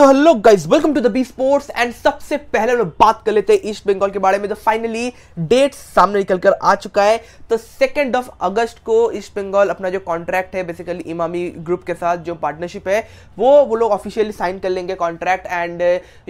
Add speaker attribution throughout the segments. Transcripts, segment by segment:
Speaker 1: so hello guys welcome to the B sports and सबसे पहले हम बात कर लेते हैं ईस्ट बंगाल के बारे में तो फाइनली डेट सामने निकल कर आ चुका है तो सेकेंड ऑफ अगस्त को ईस्ट बंगाल अपना जो कॉन्ट्रैक्ट है बेसिकली इमामी ग्रुप के साथ जो पार्टनरशिप है वो वो लोग ऑफिशियली साइन कर लेंगे कॉन्ट्रैक्ट एंड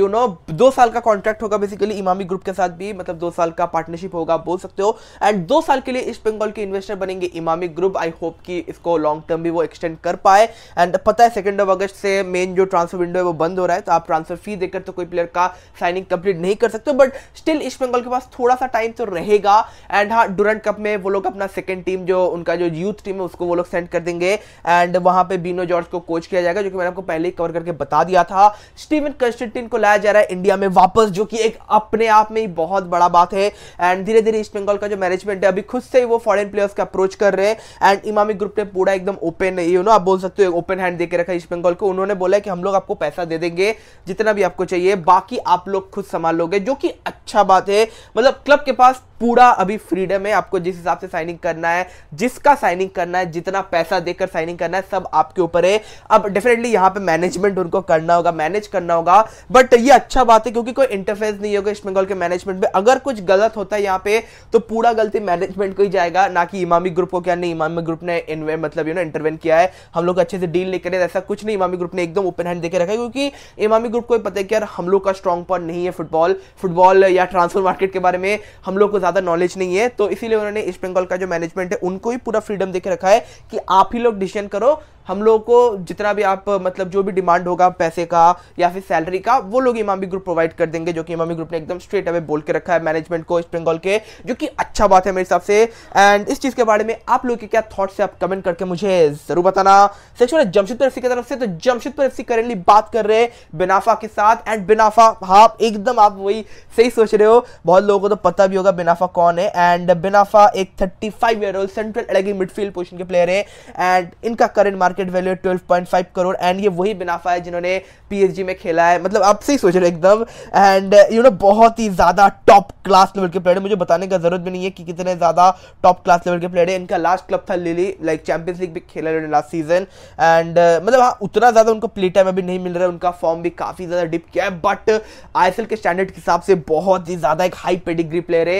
Speaker 1: यू नो दो साल का कॉन्ट्रैक्ट होगा बेसिकली इमामी ग्रुप के साथ भी मतलब दो साल का पार्टनरशिप होगा बोल सकते हो एंड दो साल के लिए ईस्ट बंगाल के इन्वेस्टर बनेंगे इमामी ग्रुप आई होप कि इसको लॉन्ग टर्म भी वो एक्सटेंड कर पाए एंड पता है सेकेंड ऑफ अगस्त से मेन जो ट्रांसफर विंडो है वो बंद बंद हो रहा है तो आप ट्रांसफर फी देकर तो कोई प्लेयर का साइनिंग कंप्लीट नहीं कर सकते बट स्टिल ईस्ट बंगाल के पास थोड़ा सा टाइम तो रहेगा एंड हाँ डुरंट कप में वो लोग अपना सेकेंड टीम जो उनका जो यूथ टीम है उसको वो लोग सेंड कर देंगे एंड वहां पर बीनो जॉर्ज को कोच किया जाएगा जो कि मैंने आपको पहले ही कवर करके बता दिया था स्टीवन कंस्टेंटिन को लाया जा रहा है इंडिया में वापस जो कि एक अपने आप में ही बहुत बड़ा बात है एंड धीरे धीरे ईस्ट बंगाल का जो मैनेजमेंट है अभी खुद से ही वो फॉरेन प्लेयर्स का अप्रोच कर रहे हैं एंड इमामी ग्रुप ने पूरा एकदम ओपन यू नो आप बोल सकते हो ओपन हैंड देकर रखा ईस्ट बंगाल को उन्होंने बोला कि हम लोग आपको पैसा दे देंगे जितना भी आपको चाहिए बाकी आप लोग खुद संभाल लोगे जो कि अच्छा बात है मतलब क्लब के पास पूरा अभी फ्रीडम है आपको जिस हिसाब से साइनिंग करना है जिसका साइनिंग करना है जितना पैसा देकर साइनिंग करना है सब आपके ऊपर है अब डेफिनेटली यहाँ पे मैनेजमेंट उनको करना होगा मैनेज करना होगा बट ये अच्छा बात है क्योंकि कोई इंटरफेस नहीं होगा ईस्ट बंगाल के मैनेजमेंट में अगर कुछ गलत होता है यहाँ पे तो पूरा गलती मैनेजमेंट को ही जाएगा ना कि इमामी ग्रुप को क्या नहीं इमामी ग्रुप ने मतलब यू नो इंटरवेन किया है हम लोग अच्छे से डील नहीं करें ऐसा कुछ नहीं इमामी ग्रुप ने एकदम ओपन हैंड देकर रखा है क्योंकि इमामी ग्रुप को पता है कि यार हम लोग का स्ट्रॉन्ग पॉइंट नहीं है फुटबॉल फुटबॉल या ट्रांसफर मार्केट के बारे में हम लोग को ज़्यादा नॉलेज नहीं है तो इसीलिए उन्होंने ईस्ट बंगाल का जो मैनेजमेंट है उनको ही पूरा फ्रीडम देकर रखा है कि आप ही लोग डिसीजन करो हम लोग को जितना भी आप मतलब जो भी डिमांड होगा पैसे का या फिर सैलरी का वो लोग इमामी ग्रुप प्रोवाइड कर देंगे जो कि इमामी ग्रुप ने एकदम स्ट्रेट अवे बोल के रखा है मैनेजमेंट को ईस्ट बंगाल के जो कि अच्छा बात है मेरे हिसाब से एंड इस चीज़ के बारे में आप लोग के क्या थॉट्स है आप कमेंट करके मुझे जरूर बताना सेक्शन जमशेदपुर एफ की तरफ से तो जमशेदपुर एफ करेंटली बात कर रहे रहे बिनाफा के साथ एंड बिनाफा हाँ एकदम आप वही सही सोच रहे हो बहुत लोगों को तो पता भी होगा बिनाफा कौन है एंड बिनाफा एक thirty five year old central एलेगी मिडफील्ड पोजिशन के प्लेयर है एंड इनका current market value twelve point five crore and ये वही बिनाफा है जिन्होंने पी में खेला है मतलब आप सही सोच रहे हो एकदम एंड यू नो बहुत ही ज़्यादा टॉप क्लास लेवल के प्लेयर है मुझे बताने का जरूरत भी नहीं है कि कितने ज़्यादा टॉप क्लास लेवल के प्लेयर है इनका लास्ट क्लब था लिली लाइक चैंपियंस लीग भी खेला लास्ट सीजन एंड मतलब हाँ उतना ज़्यादा उनको प्ले टाइम अभी नहीं मिल रहा है उनका उनका फॉर्म भी काफ़ी ज़्यादा डिप किया है बट आई के स्टैंडर्ड के हिसाब से बहुत ही ज़्यादा एक हाई पेडिग्री प्लेयर है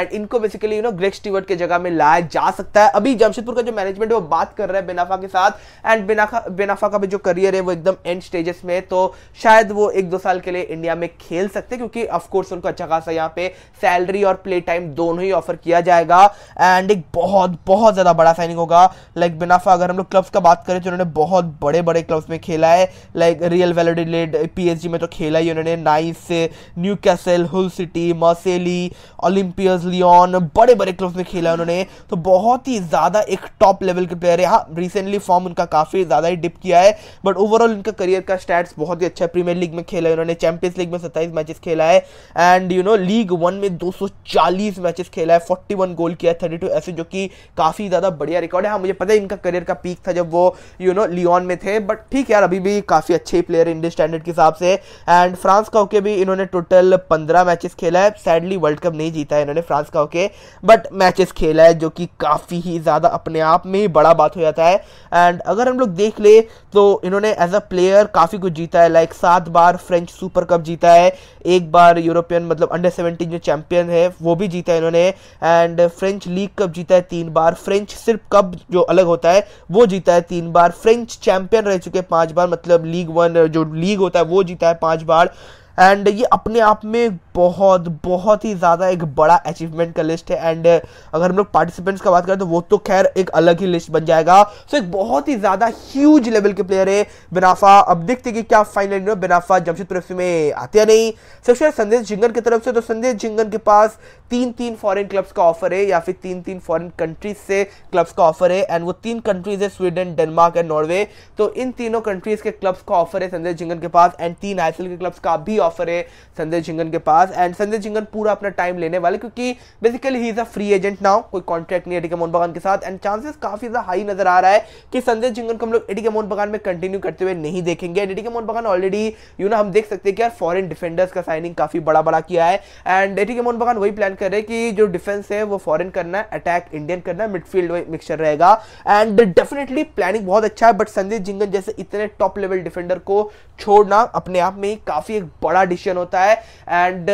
Speaker 1: एंड इनको basically you know Greg Stewart के जगह में लाया जा सकता है अभी जमशेदपुर का जो मैनेजमेंट है वो बात कर रहा है बेनाफा के साथ एंड बेनाफा बेनाफा का भी जो करियर है वो एकदम एंड स्टेजेस में तो शायद वो एक दो साल के लिए इंडिया में खेल सकते हैं क्योंकि ऑफकोर्स उनको अच्छा खासा यहाँ पे सैलरी और प्ले टाइम दोनों ही ऑफर किया जाएगा एंड एक बहुत बहुत ज़्यादा बड़ा साइनिंग होगा लाइक like, बेनाफा अगर हम लोग क्लब्स का बात करें तो उन्होंने बहुत बड़े बड़े क्लब्स में खेला है लाइक रियल वेल एडिलेड पी में तो खेला ही उन्होंने नाइस से Newcastle Hull City Marseille Olympique Lyon बड़े बड़े क्लब्स में खेला उन्होंने तो बहुत ही ज़्यादा एक टॉप लेवल के प्लेयर है हाँ रिसेंटली फॉर्म उनका काफ़ी ज़्यादा ही डिप किया है बट ओवरऑल उनका करियर का स्टैट्स बहुत ही अच्छा है प्रीमियर लीग में खेला है उन्होंने चैंपियंस लीग में सत्ताईस मैचेस खेला है and you know league one में दो मैचेस खेला है फोर्टी गोल किया है थर्टी ऐसे जो कि काफ़ी ज़्यादा बढ़िया रिकॉर्ड है हाँ मुझे पता है इनका करियर का पीक था जब वो यू नो लियोन में थे बट ठीक यार अभी भी काफ़ी अच्छे प्लेयर इंडियन स्टैंडर्ड के हिसाब से एंड फ्रांस का होके भी इन्होंने टोटल पंद्रह मैचेस खेला है सैडली वर्ल्ड कप नहीं जीता है इन्होंने फ्रांस का होके बट मैचेस खेला है जो कि काफ़ी ही ज़्यादा अपने आप में ही बड़ा बात हो जाता है एंड अगर हम लोग देख ले तो इन्होंने एज अ प्लेयर काफ़ी कुछ जीता है लाइक सात बार फ्रेंच सुपर कप जीता है एक बार यूरोपियन मतलब अंडर सेवेंटीन जो चैंपियन है वो भी जीता है इन्होंने एंड फ्रेंच लीग कप जीता है तीन बार फ्रेंच सिर्फ कप जो अलग होता है वो जीता है तीन बार फ्रेंच चैंपियन रह चुके पांच बार मतलब लीग वन जो लीग होता है वो जीता है पांच बार एंड ये अपने आप में बहुत बहुत ही ज़्यादा एक बड़ा अचीवमेंट का लिस्ट है एंड अगर हम लोग पार्टिसिपेंट्स का बात करें तो वो तो खैर एक अलग ही लिस्ट बन जाएगा सो so, एक बहुत ही ज़्यादा ह्यूज लेवल के प्लेयर है बिनाफा अब देखते कि क्या फाइनल में बिनाफा जमशेदपुर एफ में आते या नहीं सबसे संदेश झिंगन की तरफ से तो संदेश झिंगन के पास तीन तीन फॉरन क्लब्स का ऑफर है या फिर तीन तीन फॉरन कंट्रीज से क्लब्स का ऑफर है एंड वो तीन कंट्रीज है स्वीडन डेनमार्क एंड नॉर्वे तो इन तीनों कंट्रीज के क्लब्स का ऑफर है संदेश झिंगन के पास एंड तीन आई के क्लब्स का भी ऑफर है संजय झिंगन के पास एंड संजय झिंगन पूरा अपना टाइम लेने वाले क्योंकि basically he is a free agent now कोई कॉन्ट्रैक्ट नहीं एडिका मोहन बगान के साथ एंड चांसेस काफी ज्यादा हाई नजर आ रहा है कि संजय झिंगन को हम लोग एडिका मोहन बगान में कंटिन्यू करते हुए नहीं देखेंगे एंड एडिका मोहन बगान ऑलरेडी यू ना हम देख सकते हैं कि यार फॉरन डिफेंडर्स का साइनिंग काफी बड़ा बड़ा किया है एंड एडिका मोहन बगान वही प्लान कर रहे हैं कि जो डिफेंस है वो फॉरन करना है अटैक इंडियन करना है मिडफील्ड वही मिक्सचर रहेगा एंड डेफिनेटली प्लानिंग बहुत अच्छा है बट संजय झिंगन जैसे इतने टॉप लेवल डिफेंडर को छोड़ना अपने आप में ही काफी एक बड़ा बड़ा डिसीजन होता है एंड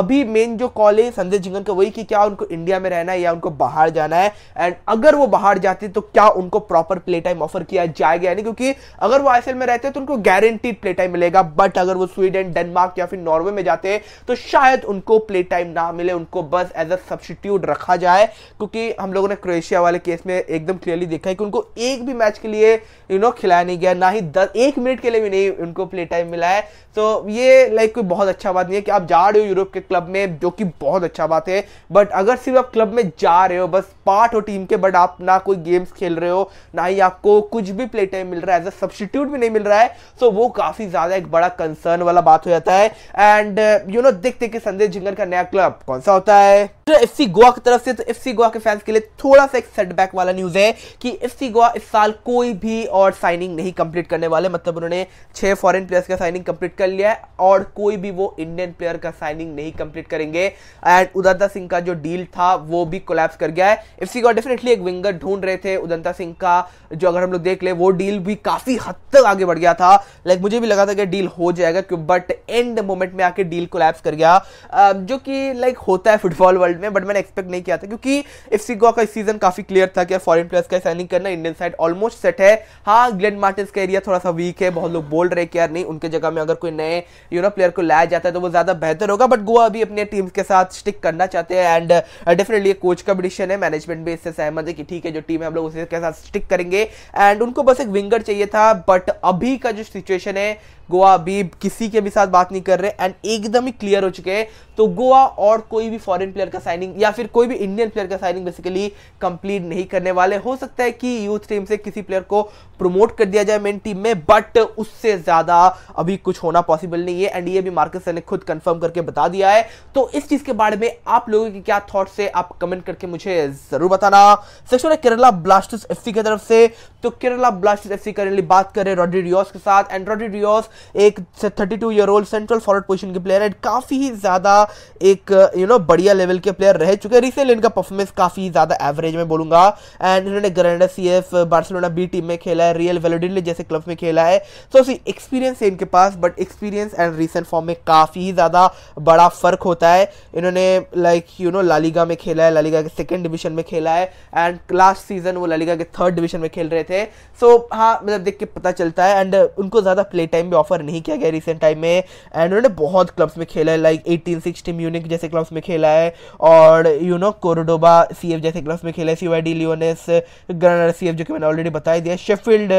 Speaker 1: अभी मेन जो कॉल है संजय जिंगन का वही कि क्या उनको इंडिया में रहना है या उनको बाहर जाना है एंड अगर वो बाहर जाते तो क्या उनको प्रॉपर प्ले टाइम ऑफर किया जाएगा यानी क्योंकि अगर वो आईसीएल में रहते तो उनको गारंटीड प्ले टाइम मिलेगा बट अगर वो स्वीडन डेनमार्क या फिर नॉर्वे में जाते तो शायद उनको प्ले टाइम ना मिले उनको बस एज अ सब्सटीट्यूट रखा जाए क्योंकि हम लोगों ने क्रोएशिया वाले केस में एकदम क्लियरली देखा है कि उनको एक भी मैच के लिए यू नो खिलाया नहीं गया ना ही दस एक मिनट के लिए भी नहीं उनको प्ले टाइम मिला है तो ये लाइक कोई बहुत अच्छा बात नहीं है कि आप जा रहे हो यूरोप के क्लब में जो कि बहुत अच्छा बात है बट अगर सिर्फ आप क्लब में जा रहे हो बस पार्ट हो टीम के बट आप ना कोई गेम्स खेल रहे हो ना ही आपको कुछ भी प्ले टाइम मिल रहा है एज अ सब्सटीट्यूट भी नहीं मिल रहा है सो वो काफ़ी ज़्यादा एक बड़ा कंसर्न वाला बात हो जाता है एंड यू नो देखते कि संदेश जिंगर का नया क्लब कौन सा होता है एफसी गोवा की तरफ से तो एफसी गोवा के फैंस के लिए थोड़ा सा एक सेटबैक वाला न्यूज है कि एफसी गोवा इस साल कोई भी और साइनिंग नहीं कंप्लीट करने वाले मतलब उन्होंने छह फॉरेन प्लेयर्स का साइनिंग कंप्लीट कर लिया है और कोई भी वो इंडियन प्लेयर का साइनिंग नहीं कंप्लीट करेंगे एंड उदंता सिंह का जो डील था वो भी कोलैप्स कर गया है एफसी गोवा डेफिनेटली एक विंगर ढूंढ रहे थे उदंता सिंह का जो अगर हम लोग देख ले वो डील भी काफी हद तक आगे बढ़ गया था लाइक मुझे भी लगा था कि डील हो जाएगा बट एंड मोमेंट में आके डील कोलैप्स कर गया जो कि लाइक होता है फुटबॉल वर्ल्ड वर्ल्ड में बट मैंने एक्सपेक्ट नहीं किया था क्योंकि इफ गोवा का इस सीजन काफी क्लियर था कि यार फॉरन प्लेयर्स का साइनिंग करना इंडियन साइड ऑलमोस्ट सेट है हाँ ग्लेन मार्टिस का एरिया थोड़ा सा वीक है बहुत लोग बोल रहे कि यार नहीं उनके जगह में अगर कोई नए यू नो प्लेयर को लाया जाता है तो वो ज्यादा बेहतर होगा बट गोवा अभी अपने टीम के साथ स्टिक करना चाहते हैं एंड डेफिनेटली कोच का डिसीजन है मैनेजमेंट भी इससे सहमत है कि ठीक है जो टीम है हम लोग उसी के साथ स्टिक करेंगे एंड उनको बस एक विंगर चाहिए था बट अभी का जो सिचुएशन है गोवा अभी किसी के भी साथ बात नहीं कर रहे एंड एकदम ही क्लियर हो चुके हैं तो गोवा और कोई भी फॉरेन प्लेयर का साइनिंग या फिर कोई भी इंडियन प्लेयर का साइनिंग बेसिकली कंप्लीट नहीं करने वाले हो सकता है कि यूथ टीम से किसी प्लेयर को प्रमोट कर दिया जाए मेन टीम में बट उससे ज़्यादा अभी कुछ होना पॉसिबल नहीं है एंड ये भी मार्केस ने खुद कंफर्म करके बता दिया है तो इस चीज़ के बारे में आप लोगों के क्या थॉट्स है आप कमेंट करके मुझे ज़रूर बताना सेक्शन है केरला ब्लास्टर्स एफ की तरफ से तो केरला ब्लास्टर्स एफ करेंटली बात करें रॉड्री रियोस के साथ एंड रॉड्री रियोस एक thirty two year old central forward position के प्लेयर है काफ़ी ही ज़्यादा एक यू you नो know, बढ़िया लेवल के प्लेयर रह चुके हैं रिसेल इनका परफॉर्मेंस काफ़ी ज़्यादा एवरेज में बोलूंगा एंड इन्होंने Granada C F Barcelona B team में खेला है रियल वेलोडिन जैसे क्लब में खेला है सो सी एक्सपीरियंस है इनके पास but experience and recent form में काफ़ी ज़्यादा बड़ा फ़र्क होता है इन्होंने लाइक यू नो लालीगा में खेला है लालीगा के सेकेंड डिवीजन में खेला है एंड लास्ट सीजन वो लालीगा के थर्ड डिवीजन में खेल रहे थे सो हाँ मतलब देख के पता चलता है एंड उनको ज़्यादा प्ले टाइम भी ऑफर नहीं किया गया रिसेंट टाइम में एंड उन्होंने बहुत क्लब्स में खेला है लाइक एटीन सिक्सटी म्यूनिक जैसे क्लब्स में खेला है और you know Cordoba C F जैसे क्लब्स में खेले C Y D Leonesa Granada C F जो कि मैंने ऑलरेडी बताई दिया शेफील्ड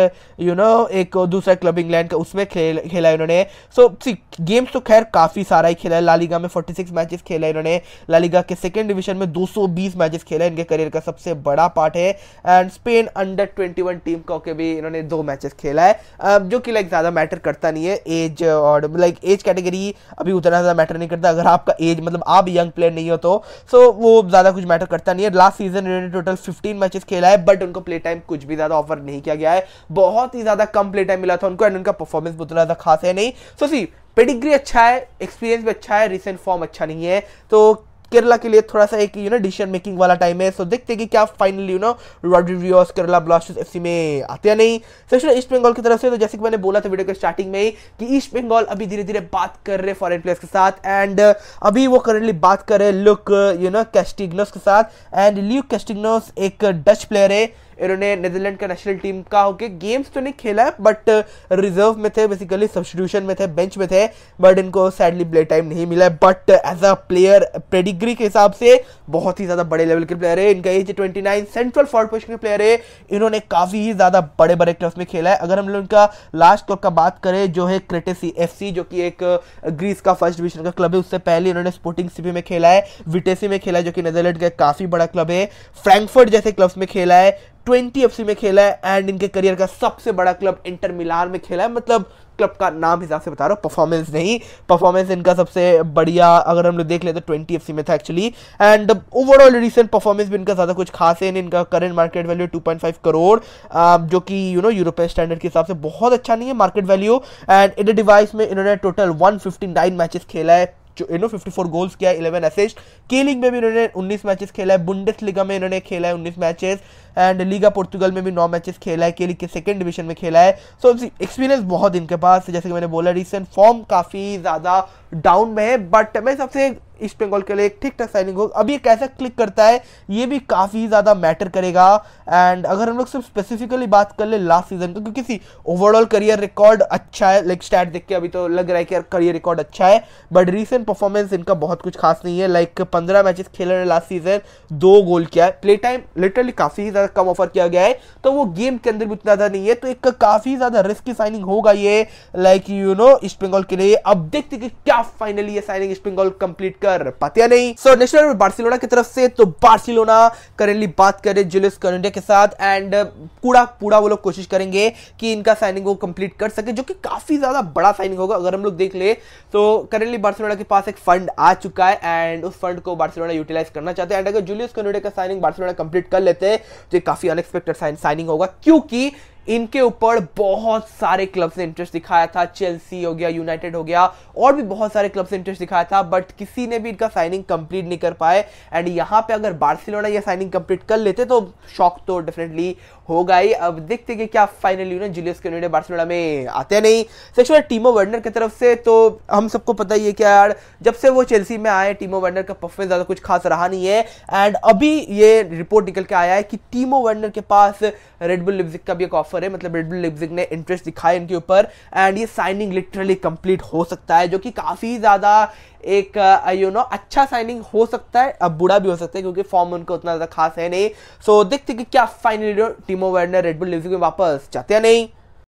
Speaker 1: यू नो एक दूसरा क्लब इंग्लैंड का उसमें खेल खेला इन्होंने सो सी गेम्स तो खैर काफ़ी सारा ही खेला है लालिगा में 46 मैचेस खेले इन्होंने लालिगा के सेकेंड डिवीजन में 220 मैचेस खेले इनके करियर का सबसे बड़ा पार्ट है एंड स्पेन अंडर 21 टीम का होकर भी इन्होंने दो मैचेस खेला है जो कि लाइक ज़्यादा मैटर करता नहीं है एज और लाइक एज कैटेगरी अभी उतना ज़्यादा मैटर नहीं करता अगर आपका एज मतलब आप यंग प्लेयर नहीं हो तो सो वो ज़्यादा कुछ मैटर करता नहीं है लास्ट सीजन इन्होंने टोटल फिफ्टीन मैचेस खेला है बट उनको प्ले टाइम कुछ भी ज़्यादा ऑफर नहीं किया गया है बहुत ही ज़्यादा कम प्ले टाइम मिला था उनको एंड उनका परफॉर्मेंस उतना ज़्यादा खास है नहीं सो सी पेडिग्री अच्छा है एक्सपीरियंस भी अच्छा है रिसेंट फॉर्म अच्छा नहीं है तो केरला के लिए थोड़ा सा एक यू नो डिसीजन मेकिंग वाला टाइम है सो so, देखते हैं कि क्या finally you know Rodri Rios Kerala Blasters FC में आते या नहीं सेक्शन ईस्ट बंगाल की तरफ से तो जैसे कि मैंने बोला था वीडियो के स्टार्टिंग में ही कि ईस्ट बंगाल अभी धीरे धीरे बात कर रहे फॉरन प्लेयर्स के साथ एंड अभी वो करेंटली बात कर रहे लुक यू नो कैस्टिग्नोस के साथ एंड ल्यू कैस्टिग्नोस एक डच प्लेयर है इन्होंने नीदरलैंड का नेशनल टीम का होके गेम्स तो नहीं खेला है बट रिजर्व uh, में थे बेसिकली सब्सटीट्यूशन में थे बेंच में थे बट इनको सैडली प्ले टाइम नहीं मिला but as a player pedigree के हिसाब से बहुत ही ज़्यादा बड़े लेवल के प्लेयर है इनका age twenty nine central forward position के प्लेयर है इन्होंने काफ़ी ही ज़्यादा बड़े बड़े क्लब्स में खेला है अगर हम लोग इनका लास्ट क्लब का बात करें जो है क्रेटेसी एफ जो कि एक ग्रीस uh, का फर्स्ट डिवीजन का क्लब है उससे पहले इन्होंने स्पोर्टिंग सिपी में खेला है विटेसी में खेला है जो कि नेदरलैंड का काफ़ी बड़ा क्लब है फ्रैंकफर्ट जैसे क्लब्स में खेला है ट्वेंटी एफ में खेला है एंड इनके करियर का सबसे बड़ा क्लब इंटर मिलान में खेला है मतलब क्लब का नाम हिसाब से बता रहा हूँ परफॉर्मेंस नहीं परफॉर्मेंस इनका सबसे बढ़िया अगर हम लोग देख लेते तो ट्वेंटी एफ में था actually and overall recent performance भी इनका ज़्यादा कुछ खास है इनका current market value five crore जो कि यू नो यूरोपियन स्टैंडर्ड के हिसाब से बहुत अच्छा नहीं है मार्केट वैल्यू एंड इन डिवाइस में इन्होंने टोटल नाइन मैचेस खेला है जो यू नो 54 गोल्स किया है 11 असिस्ट के लीग में भी इन्होंने 19 मैचेस खेला है बुंडेस लीगा में इन्होंने खेला है 19 मैचेस एंड लीगा पोर्तुगल में भी नौ मैचेस खेला है के लिए के सेकेंड डिवीजन में खेला है सो so, एक्सपीरियंस बहुत इनके पास जैसे कि मैंने बोला रिसेंट फॉर्म काफ़ी ज़्यादा डाउन में है बट मैं सबसे ईस्ट बंगाल के लिए एक ठीक ठाक साइनिंग हो अभी कैसा क्लिक करता है ये भी काफ़ी ज़्यादा मैटर करेगा एंड अगर हम लोग सिर्फ स्पेसिफिकली बात कर ले लास्ट सीजन का क्योंकि सी ओवरऑल करियर रिकॉर्ड अच्छा है लाइक स्टैट देख के अभी तो लग रहा है कि यार करियर रिकॉर्ड अच्छा है बट रिसेंट परफॉर्मेंस इनका बहुत कुछ खास नहीं है लाइक पंद्रह मैचेस खेले लास्ट सीजन दो गोल किया है प्ले टाइम लिटरली काफ़ी ज़्यादा ज्यादा कम ऑफर किया गया है तो वो गेम के अंदर भी उतना नहीं है तो एक काफी ज्यादा रिस्की साइनिंग होगा ये like you know East Bengal के लिए अब देखते कि क्या फाइनली ये साइनिंग ईस्ट बंगाल कंप्लीट कर पाते या नहीं सो नेक्स्ट बार्सिलोना की तरफ से तो बार्सिलोना करेंटली बात करे जुलिस करोनिया के साथ एंड uh, पूरा पूरा वो लोग कोशिश करेंगे कि इनका साइनिंग वो कंप्लीट कर सके जो कि काफी ज्यादा बड़ा साइनिंग होगा अगर हम लोग देख ले तो करेंटली बार्सिलोना के पास एक फंड आ चुका है एंड उस फंड को बार्सिलोना यूटिलाइज करना चाहते हैं एंड अगर जूलियस करोनिया का साइनिंग बार्सिलोना कंप्लीट कर लेते हैं तो काफ़ी अनएक्सपेक्टेड साइनिंग होगा क्योंकि इनके ऊपर बहुत सारे क्लब्स ने इंटरेस्ट दिखाया था चेल्सी हो गया यूनाइटेड हो गया और भी बहुत सारे क्लब्स ने इंटरेस्ट दिखाया था बट किसी ने भी इनका साइनिंग कंप्लीट नहीं कर पाए एंड यहाँ पे अगर बार्सिलोना ये साइनिंग कंप्लीट कर लेते तो शॉक तो डेफिनेटली होगा ही अब देखते कि क्या फाइनली ना जूलियस कैनोडे बार्सिलोना में आते नहीं सेक्शन टीमो वर्नर की तरफ से तो हम सबको पता ही है कि यार जब से वो चेल्सी में आए टीमो वर्नर का परफॉर्मेंस ज़्यादा कुछ खास रहा नहीं है एंड अभी ये रिपोर्ट निकल के आया है कि टीमो वर्नर के पास रेडबुल लिप्सिक का भी एक ऑफर ऑफर है मतलब रेड बुल लिप्जिक ने इंटरेस्ट दिखाया इनके ऊपर एंड ये साइनिंग लिटरली कंप्लीट हो सकता है जो कि काफ़ी ज़्यादा एक यू uh, नो अच्छा साइनिंग हो सकता है अब बुरा भी हो सकता है क्योंकि फॉर्म उनका उतना ज़्यादा खास है नहीं सो so, देखते कि क्या finally Timo Werner Red Bull Leipzig में वापस जाते हैं नहीं